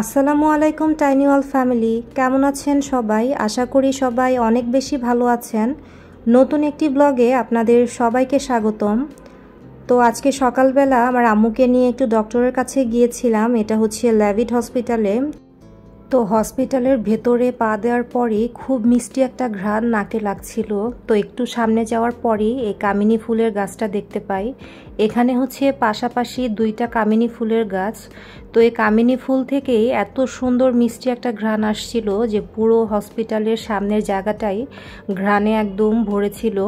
আসসালামু আলাইকুম টাইনিওয়াল ফ্যামিলি কেমন আছেন সবাই আশা করি সবাই অনেক বেশি ভালো আছেন নতুন একটি ব্লগে আপনাদের সবাইকে স্বাগতম তো আজকে সকালবেলা আমার আম্মুকে নিয়ে একটু ডক্টরের কাছে গিয়েছিলাম এটা হচ্ছে ল্যাভিড হসপিটালে তো হসপিটালের ভেতরে পা দেওয়ার পরই খুব মিষ্টি একটা ঘ্রাণ নাকে লাগছিল তো একটু সামনে যাওয়ার পরই এই কামিনী ফুলের গাছটা দেখতে পাই এখানে হচ্ছে পাশাপাশি দুইটা কামিনী ফুলের গাছ তো এই কামিনী ফুল থেকেই এত সুন্দর মিষ্টি একটা ঘ্রাণ আসছিল যে পুরো হসপিটালের সামনের জায়গাটাই ঘ্রাণে একদম ভরেছিল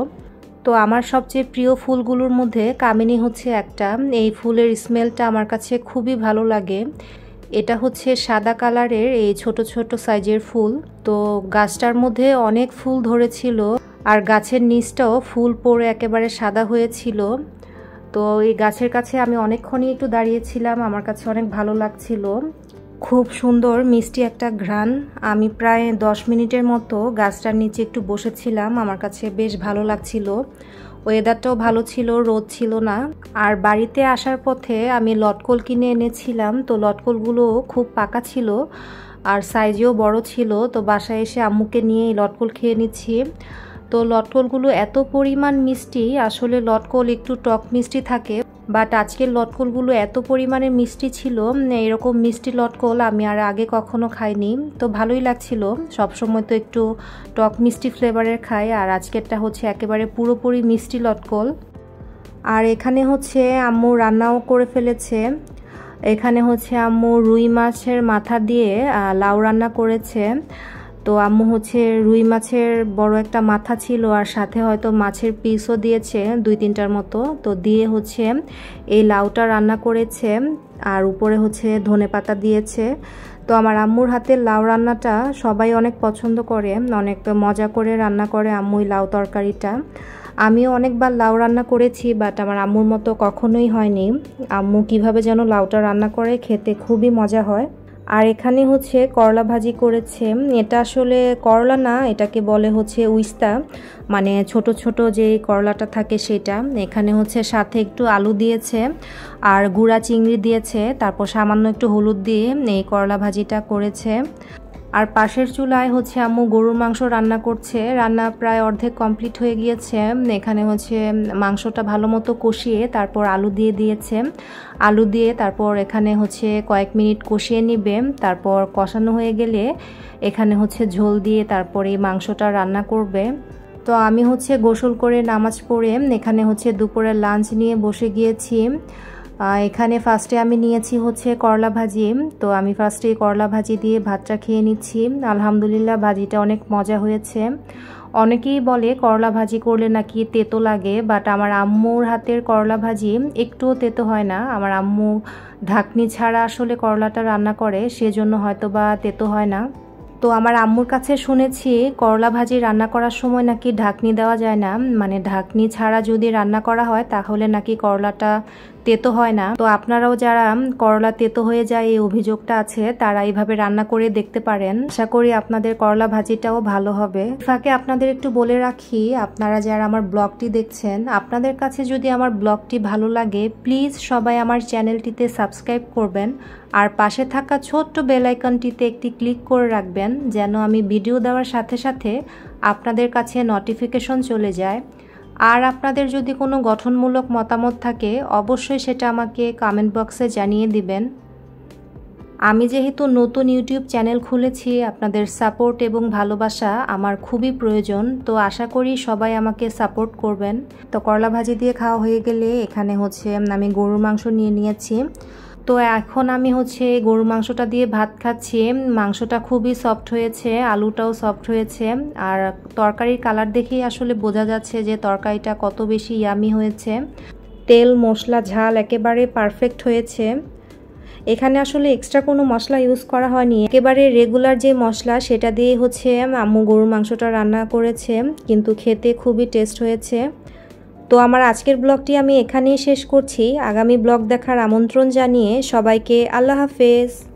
তো আমার সবচেয়ে প্রিয় ফুলগুলোর মধ্যে কামিনী হচ্ছে একটা এই ফুলের স্মেলটা আমার কাছে খুবই ভালো লাগে এটা হচ্ছে সাদা কালারের এই ছোট ছোট সাইজের ফুল তো গাছটার মধ্যে অনেক ফুল ধরেছিল আর গাছের নিচটাও ফুল পরে একেবারে সাদা হয়েছিল তো এই গাছের কাছে আমি অনেকক্ষণই একটু দাঁড়িয়েছিলাম আমার কাছে অনেক ভালো লাগছিল খুব সুন্দর মিষ্টি একটা ঘ্রাণ আমি প্রায় দশ মিনিটের মতো গাছটার নিচে একটু বসেছিলাম আমার কাছে বেশ ভালো লাগছিল ওয়েদারটাও ভালো ছিল রোদ ছিল না আর বাড়িতে আসার পথে আমি লটকল কিনে এনেছিলাম তো লটকলগুলো খুব পাকা ছিল আর সাইজেও বড় ছিল তো বাসায় এসে আম্মুকে নিয়ে এই লটকল খেয়ে নিচ্ছি তো লটকলগুলো এত পরিমাণ মিষ্টি আসলে লটকল একটু টক মিষ্টি থাকে বাট আজকের লটকলগুলো এত পরিমাণে মিষ্টি ছিল এরকম মিষ্টি লটকল আমি আর আগে কখনো খাইনি তো ভালোই লাগছিল সবসময় তো একটু টক মিষ্টি ফ্লেভারের খাই আর আজকেরটা হচ্ছে একেবারে পুরোপুরি মিষ্টি লটকল আর এখানে হচ্ছে আম্মু রান্নাও করে ফেলেছে এখানে হচ্ছে আম্মু রুই মাছের মাথা দিয়ে লাউ রান্না করেছে তো আম্মু হচ্ছে রুই মাছের বড় একটা মাথা ছিল আর সাথে হয়তো মাছের পিসও দিয়েছে দুই তিনটার মতো তো দিয়ে হচ্ছে এই লাউটা রান্না করেছে আর উপরে হচ্ছে ধনে পাতা দিয়েছে তো আমার আম্মুর হাতের লাউ রান্নাটা সবাই অনেক পছন্দ করে অনেক মজা করে রান্না করে আম্মুই লাউ তরকারিটা আমিও অনেকবার লাউ রান্না করেছি বাট আমার আম্মুর মতো কখনোই হয়নি আম্মু কিভাবে যেন লাউটা রান্না করে খেতে খুবই মজা হয় আর এখানে হচ্ছে করলা ভাজি করেছে এটা আসলে করলা না এটাকে বলে হচ্ছে উইস্তা মানে ছোট ছোট যে করলাটা থাকে সেটা এখানে হচ্ছে সাথে একটু আলু দিয়েছে আর গুঁড়া চিংড়ি দিয়েছে তারপর সামান্য একটু হলুদ দিয়ে এই করলা ভাজিটা করেছে আর পাশের চুলায় হচ্ছে আম্মু গরুর মাংস রান্না করছে রান্না প্রায় অর্ধেক কমপ্লিট হয়ে গিয়েছে এখানে হচ্ছে মাংসটা ভালো মতো কষিয়ে তারপর আলু দিয়ে দিয়েছে আলু দিয়ে তারপর এখানে হচ্ছে কয়েক মিনিট কষিয়ে নিবে তারপর কষানো হয়ে গেলে এখানে হচ্ছে ঝোল দিয়ে তারপর এই মাংসটা রান্না করবে তো আমি হচ্ছে গোসল করে নামাজ পড়ে এখানে হচ্ছে দুপুরের লাঞ্চ নিয়ে বসে গিয়েছি এখানে ফার্স্টে আমি নিয়েছি হচ্ছে করলা ভাজি তো আমি ফার্স্টে করলা ভাজি দিয়ে ভাতটা খেয়ে নিচ্ছি আলহামদুলিল্লাহ ভাজিটা অনেক মজা হয়েছে অনেকেই বলে করলা ভাজি করলে নাকি তেতো লাগে বাট আমার আম্মুর হাতের করলা ভাজি একটুও তেতো হয় না আমার আম্মু ঢাকনি ছাড়া আসলে করলাটা রান্না করে সেজন্য হয়তো বা তেতো হয় না তো আমার আম্মুর কাছে শুনেছি করলা ভাজি রান্না করার সময় নাকি ঢাকনি দেওয়া যায় না মানে ঢাকনি ছাড়া যদি রান্না করা হয় তাহলে নাকি করলাটা তেতো হয় না তো আপনারাও যারা করলা তেতো হয়ে যায় এই অভিযোগটা আছে তারা এইভাবে রান্না করে দেখতে পারেন আশা করি আপনাদের করলা ভাজিটাও ভালো হবে ফাঁকে আপনাদের একটু বলে রাখি আপনারা যারা আমার ব্লগটি দেখছেন আপনাদের কাছে যদি আমার ব্লগটি ভালো লাগে প্লিজ সবাই আমার চ্যানেলটিতে সাবস্ক্রাইব করবেন আর পাশে থাকা ছোট্ট বেলাইকনটিতে একটি ক্লিক করে রাখবেন যেন আমি ভিডিও দেওয়ার সাথে সাথে আপনাদের কাছে নোটিফিকেশন চলে যায় আর আপনাদের যদি কোনো গঠনমূলক মতামত থাকে অবশ্যই সেটা আমাকে কমেন্ট বক্সে জানিয়ে দিবেন আমি যেহেতু নতুন ইউটিউব চ্যানেল খুলেছি আপনাদের সাপোর্ট এবং ভালোবাসা আমার খুবই প্রয়োজন তো আশা করি সবাই আমাকে সাপোর্ট করবেন তো করলা ভাজি দিয়ে খাওয়া হয়ে গেলে এখানে হচ্ছে আমি গরুর মাংস নিয়ে নিয়েছি তো এখন আমি হচ্ছে গরু মাংসটা দিয়ে ভাত খাচ্ছি মাংসটা খুবই সফট হয়েছে আলুটাও সফট হয়েছে আর তরকারির কালার দেখেই আসলে বোঝা যাচ্ছে যে তরকারিটা কত বেশি ইয়ামি হয়েছে তেল মশলা ঝাল একেবারে পারফেক্ট হয়েছে এখানে আসলে এক্সট্রা কোনো মশলা ইউজ করা হয়নি একেবারে রেগুলার যে মশলা সেটা দিয়ে হচ্ছে আম্মু গরুর মাংসটা রান্না করেছে কিন্তু খেতে খুবই টেস্ট হয়েছে তো আমার আজকের ব্লগটি আমি এখানেই শেষ করছি আগামী ব্লগ দেখার আমন্ত্রণ জানিয়ে সবাইকে আল্লাহ হাফেজ